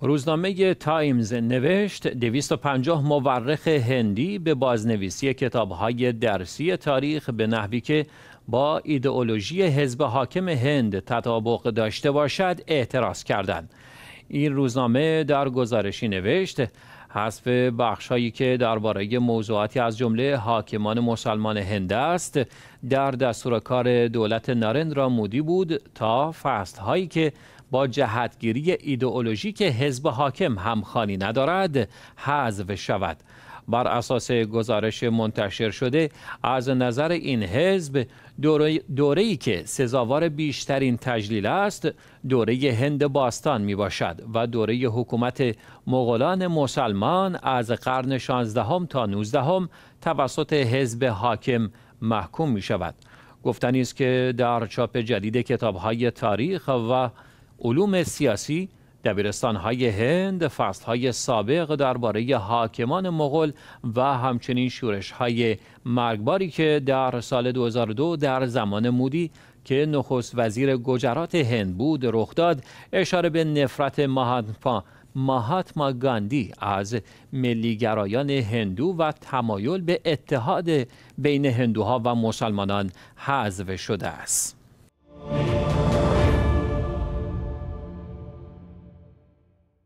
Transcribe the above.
روزنامه تایمز نوشت 250 مورخ هندی به بازنویسی کتابهای درسی تاریخ به نحوی که با ایدئولوژی حزب حاکم هند تطابق داشته باشد اعتراض کردند. این روزنامه در گزارشی نوشت حذف هایی که درباره موضوعاتی از جمله حاکمان مسلمان هند است در دستور کار دولت نارندرا مودی بود تا هایی که با جهتگیری ایدئولوژی که حزب حاکم همخانی ندارد حذف شود بر اساس گزارش منتشر شده از نظر این حزب دوره ای که سزاوار بیشترین تجلیل است دوره هند باستان می باشد و دوره حکومت مغولان مسلمان از قرن 16 هم تا 19 هم توسط حزب حاکم محکوم می شود گفتنی است که در چاپ جدید کتاب های تاریخ و علوم سیاسی دبیرستان های هند فصل های سابق درباره حاکمان مغول و همچنین شورش های مرگباری که در سال 2002 در زمان مودی که نخست وزیر گجرات هند بود رخ داد اشاره به نفرت مهاتما ماهاتما گاندی از ملیگرایان هندو و تمایل به اتحاد بین هندوها و مسلمانان حذف شده است.